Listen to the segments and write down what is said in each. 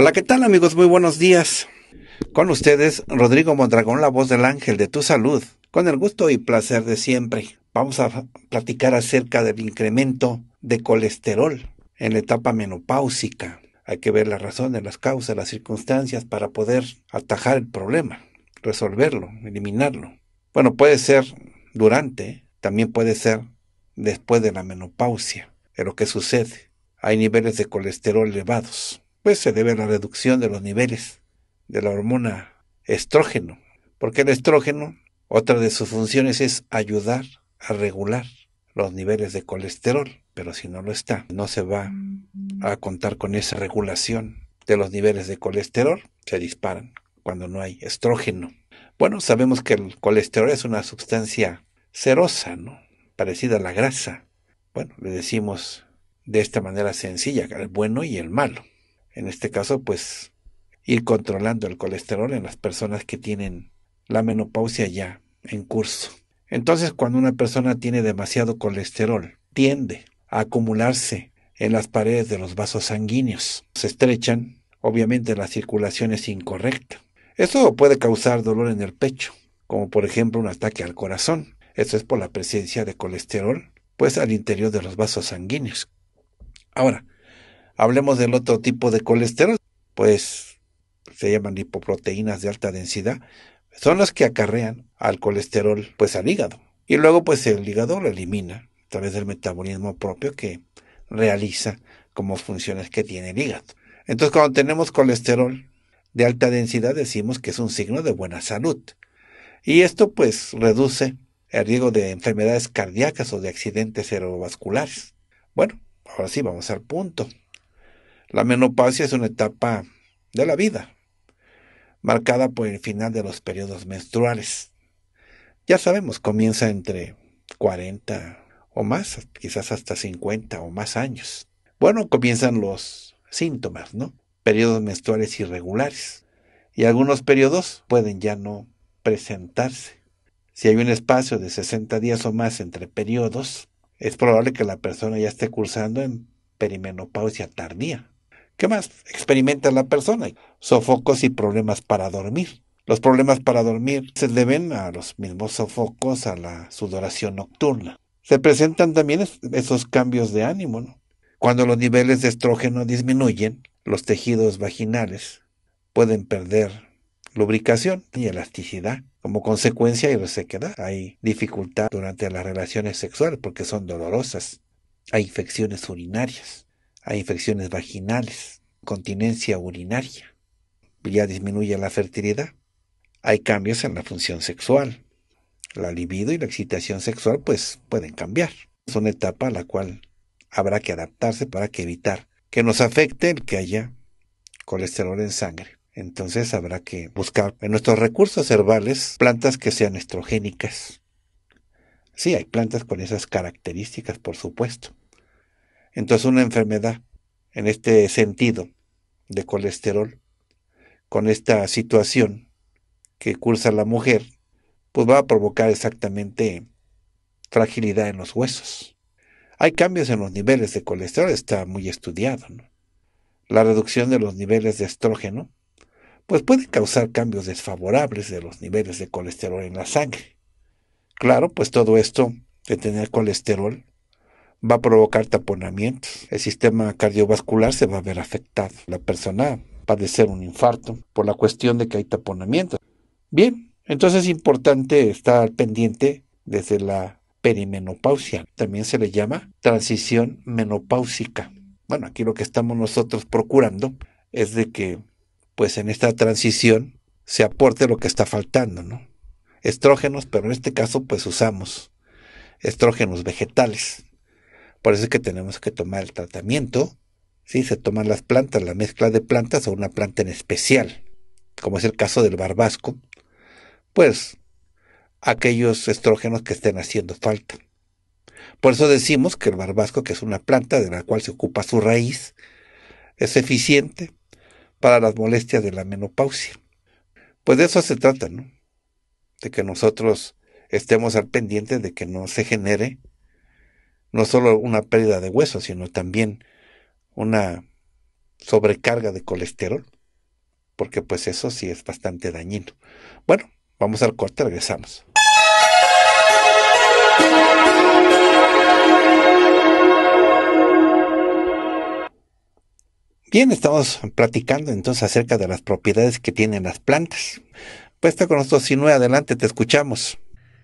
Hola, ¿qué tal amigos? Muy buenos días. Con ustedes, Rodrigo Mondragón, la voz del ángel de tu salud, con el gusto y placer de siempre. Vamos a platicar acerca del incremento de colesterol en la etapa menopáusica. Hay que ver las razones, las causas, las circunstancias para poder atajar el problema, resolverlo, eliminarlo. Bueno, puede ser durante, también puede ser después de la menopausia, pero lo que sucede. Hay niveles de colesterol elevados. Pues, se debe a la reducción de los niveles de la hormona estrógeno, porque el estrógeno, otra de sus funciones es ayudar a regular los niveles de colesterol, pero si no lo está, no se va a contar con esa regulación de los niveles de colesterol, se disparan cuando no hay estrógeno. Bueno, sabemos que el colesterol es una sustancia cerosa, ¿no? Parecida a la grasa. Bueno, le decimos de esta manera sencilla, el bueno y el malo en este caso, pues ir controlando el colesterol en las personas que tienen la menopausia ya en curso. Entonces, cuando una persona tiene demasiado colesterol, tiende a acumularse en las paredes de los vasos sanguíneos. Se estrechan, obviamente la circulación es incorrecta. Eso puede causar dolor en el pecho, como por ejemplo un ataque al corazón. Esto es por la presencia de colesterol, pues al interior de los vasos sanguíneos. Ahora, Hablemos del otro tipo de colesterol, pues se llaman lipoproteínas de alta densidad, son las que acarrean al colesterol pues al hígado. Y luego pues el hígado lo elimina a través del metabolismo propio que realiza como funciones que tiene el hígado. Entonces cuando tenemos colesterol de alta densidad decimos que es un signo de buena salud. Y esto pues reduce el riesgo de enfermedades cardíacas o de accidentes cerebrovasculares. Bueno, ahora sí vamos al punto. La menopausia es una etapa de la vida, marcada por el final de los periodos menstruales. Ya sabemos, comienza entre 40 o más, quizás hasta 50 o más años. Bueno, comienzan los síntomas, ¿no? Periodos menstruales irregulares. Y algunos periodos pueden ya no presentarse. Si hay un espacio de 60 días o más entre periodos, es probable que la persona ya esté cursando en perimenopausia tardía. ¿Qué más experimenta la persona? Sofocos y problemas para dormir. Los problemas para dormir se deben a los mismos sofocos, a la sudoración nocturna. Se presentan también esos cambios de ánimo. Cuando los niveles de estrógeno disminuyen, los tejidos vaginales pueden perder lubricación y elasticidad. Como consecuencia hay resequedad, hay dificultad durante las relaciones sexuales porque son dolorosas, hay infecciones urinarias hay infecciones vaginales, continencia urinaria, ya disminuye la fertilidad. Hay cambios en la función sexual. La libido y la excitación sexual pues pueden cambiar. Es una etapa a la cual habrá que adaptarse para que evitar que nos afecte el que haya colesterol en sangre. Entonces habrá que buscar en nuestros recursos herbales plantas que sean estrogénicas. Sí, hay plantas con esas características, por supuesto. Entonces una enfermedad en este sentido de colesterol, con esta situación que cursa la mujer, pues va a provocar exactamente fragilidad en los huesos. Hay cambios en los niveles de colesterol, está muy estudiado. La reducción de los niveles de estrógeno, pues puede causar cambios desfavorables de los niveles de colesterol en la sangre. Claro, pues todo esto de tener colesterol va a provocar taponamientos. El sistema cardiovascular se va a ver afectado. La persona va a padecer un infarto por la cuestión de que hay taponamientos. Bien, entonces es importante estar pendiente desde la perimenopausia. También se le llama transición menopáusica. Bueno, aquí lo que estamos nosotros procurando es de que pues en esta transición se aporte lo que está faltando, ¿no? Estrógenos, pero en este caso pues usamos estrógenos vegetales por eso es que tenemos que tomar el tratamiento. si Se toman las plantas, la mezcla de plantas o una planta en especial, como es el caso del barbasco, pues aquellos estrógenos que estén haciendo falta. Por eso decimos que el barbasco, que es una planta de la cual se ocupa su raíz, es eficiente para las molestias de la menopausia. Pues de eso se trata, ¿no? De que nosotros estemos al pendiente de que no se genere no solo una pérdida de hueso, sino también una sobrecarga de colesterol, porque pues eso sí es bastante dañino. Bueno, vamos al corte, regresamos. Bien, estamos platicando entonces acerca de las propiedades que tienen las plantas. Pues está con nosotros, Sinue adelante, te escuchamos.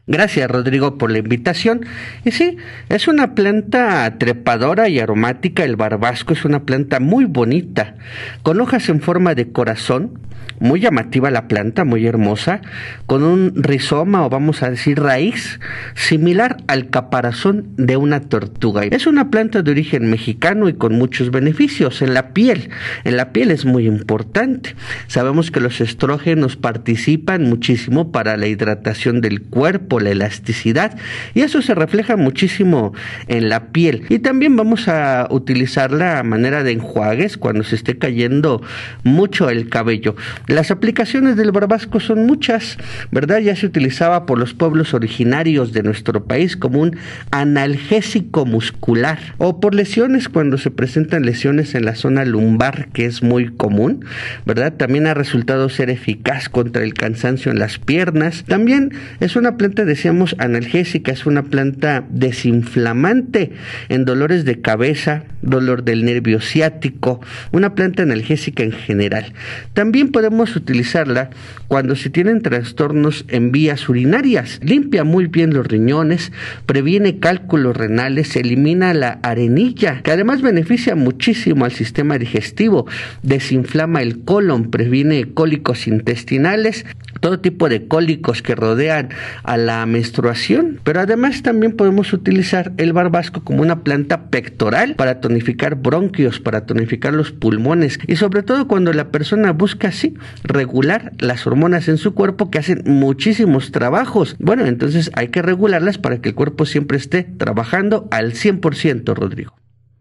Gracias Rodrigo por la invitación. Y sí, es una planta trepadora y aromática. El barbasco es una planta muy bonita, con hojas en forma de corazón, muy llamativa la planta, muy hermosa, con un rizoma o vamos a decir raíz similar al caparazón de una tortuga. Es una planta de origen mexicano y con muchos beneficios en la piel. En la piel es muy importante. Sabemos que los estrógenos participan muchísimo para la hidratación del cuerpo, la elasticidad y eso se refleja muchísimo en la piel. Y también vamos a utilizarla a manera de enjuagues cuando se esté cayendo mucho el cabello. Las aplicaciones del barbasco son muchas, ¿verdad? Ya se utilizaba por los pueblos originarios de nuestro país como un analgésico muscular o por lesiones cuando se presentan lesiones en la zona lumbar, que es muy común, ¿verdad? También ha resultado ser eficaz contra el cansancio en las piernas. También es una planta, decíamos, analgésica, es una planta desinflamante en dolores de cabeza, dolor del nervio ciático, una planta analgésica en general. También puede podemos utilizarla cuando se tienen trastornos en vías urinarias. Limpia muy bien los riñones, previene cálculos renales, elimina la arenilla, que además beneficia muchísimo al sistema digestivo, desinflama el colon, previene cólicos intestinales, todo tipo de cólicos que rodean a la menstruación, pero además también podemos utilizar el barbasco como una planta pectoral para tonificar bronquios, para tonificar los pulmones y sobre todo cuando la persona busca así regular las hormonas en su cuerpo que hacen muchísimos trabajos. Bueno, entonces hay que regularlas para que el cuerpo siempre esté trabajando al 100%, Rodrigo.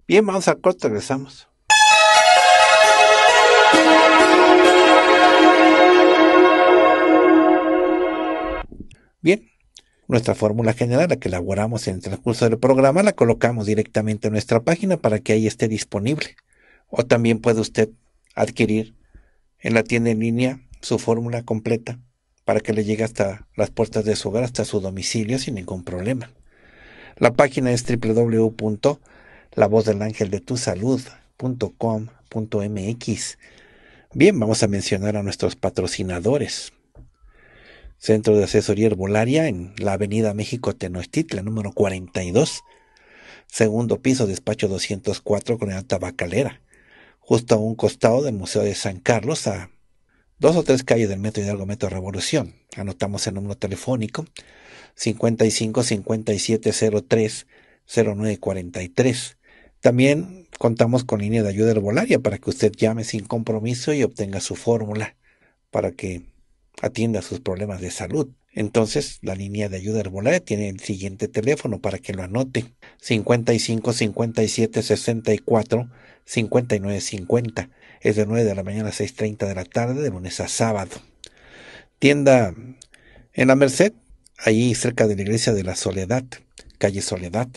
Bien, vamos a corto, regresamos. Bien, nuestra fórmula general, la que elaboramos en el transcurso del programa, la colocamos directamente en nuestra página para que ahí esté disponible. O también puede usted adquirir en la tienda en línea su fórmula completa para que le llegue hasta las puertas de su hogar, hasta su domicilio sin ningún problema. La página es www.lavozdelangeldetusalud.com.mx. Bien, vamos a mencionar a nuestros patrocinadores. Centro de Asesoría Herbolaria en la Avenida México Tenochtitlan, número 42, segundo piso, despacho 204, con alta bacalera justo a un costado del Museo de San Carlos, a dos o tres calles del Metro Hidalgo Metro Revolución. Anotamos el número telefónico 55 5703 0943. También contamos con línea de ayuda herbolaria para que usted llame sin compromiso y obtenga su fórmula para que atienda sus problemas de salud. Entonces, la línea de ayuda herbolaria tiene el siguiente teléfono para que lo anote: 55 57 64 59 50. Es de 9 de la mañana a 6:30 de la tarde, de lunes a sábado. Tienda en la Merced, ahí cerca de la iglesia de la Soledad, calle Soledad.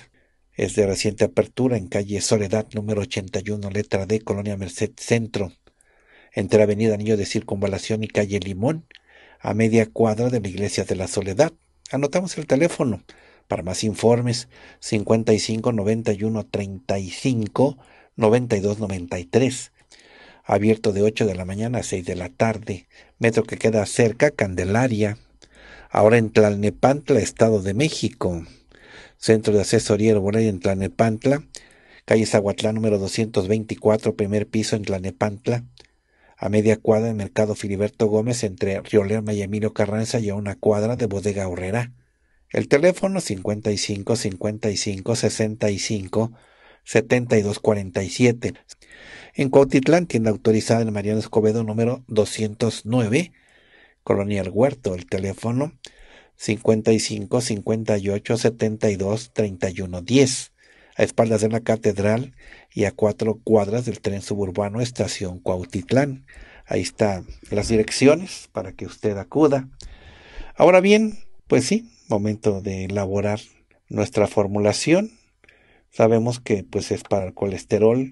Es de reciente apertura en calle Soledad, número 81, letra D, Colonia Merced Centro, entre Avenida Anillo de Circunvalación y calle Limón a media cuadra de la Iglesia de la Soledad. Anotamos el teléfono. Para más informes, 55 91 35 92 93. Abierto de 8 de la mañana a 6 de la tarde. Metro que queda cerca, Candelaria. Ahora en Tlalnepantla, Estado de México. Centro de Asesoría Herbolaria en Tlalnepantla. Calle Zaguatlán número 224, primer piso en Tlalnepantla. A media cuadra en mercado Filiberto Gómez entre Riolerma y Emilio Carranza y a una cuadra de Bodega Horrera. El teléfono 55 55 65 72 47. En Cuautitlán, tienda autorizada en Mariano Escobedo número 209, Colonia El Huerto. El teléfono 55 58 72 31 10 a espaldas de la catedral y a cuatro cuadras del tren suburbano Estación Cuautitlán. Ahí están las direcciones para que usted acuda. Ahora bien, pues sí, momento de elaborar nuestra formulación. Sabemos que pues es para el colesterol,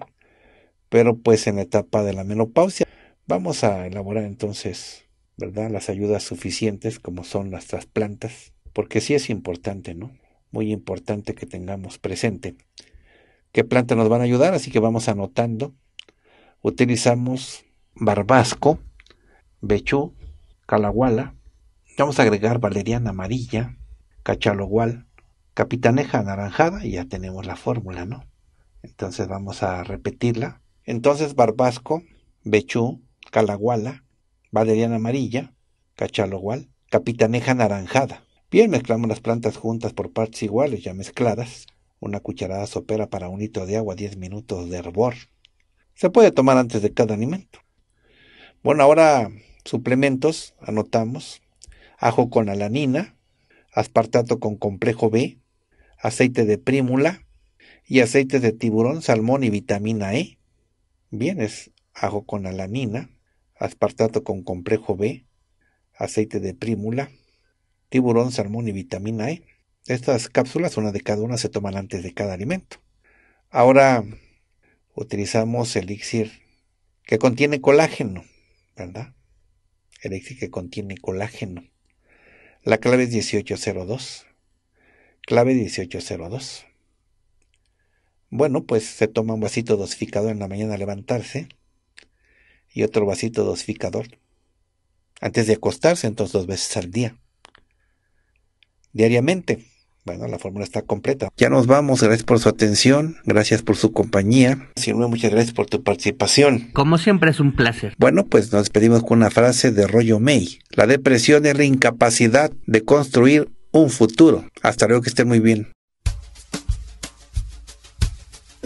pero pues en la etapa de la menopausia vamos a elaborar entonces, ¿verdad? Las ayudas suficientes como son nuestras plantas, porque sí es importante, ¿no? muy importante que tengamos presente. ¿Qué planta nos van a ayudar? Así que vamos anotando. Utilizamos barbasco, bechú, calahuala. Vamos a agregar valeriana amarilla, cachalogual, capitaneja anaranjada y ya tenemos la fórmula, ¿no? Entonces vamos a repetirla. Entonces barbasco, bechú, calahuala, valeriana amarilla, cachalogual, capitaneja anaranjada Bien, mezclamos las plantas juntas por partes iguales, ya mezcladas. Una cucharada sopera para un litro de agua, 10 minutos de hervor. Se puede tomar antes de cada alimento. Bueno, ahora suplementos, anotamos. Ajo con alanina, aspartato con complejo B, aceite de prímula y aceites de tiburón, salmón y vitamina E. Bien, es ajo con alanina, aspartato con complejo B, aceite de prímula, tiburón, salmón y vitamina E. Estas cápsulas, una de cada una, se toman antes de cada alimento. Ahora utilizamos elixir que contiene colágeno, ¿verdad? Elixir que contiene colágeno. La clave es 1802. Clave 1802. Bueno, pues se toma un vasito dosificador en la mañana al levantarse y otro vasito dosificador antes de acostarse, entonces dos veces al día diariamente. Bueno, la fórmula está completa. Ya nos vamos, gracias por su atención, gracias por su compañía. sí muchas gracias por tu participación. Como siempre es un placer. Bueno, pues nos despedimos con una frase de Rollo May. La depresión es la incapacidad de construir un futuro. Hasta luego, que esté muy bien.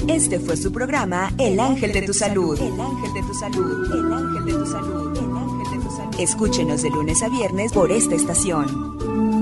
Este fue su programa El Ángel de tu Salud. El Ángel de tu Salud. El Ángel de tu Salud. El Ángel de tu Salud. Escúchenos de lunes a viernes por esta estación.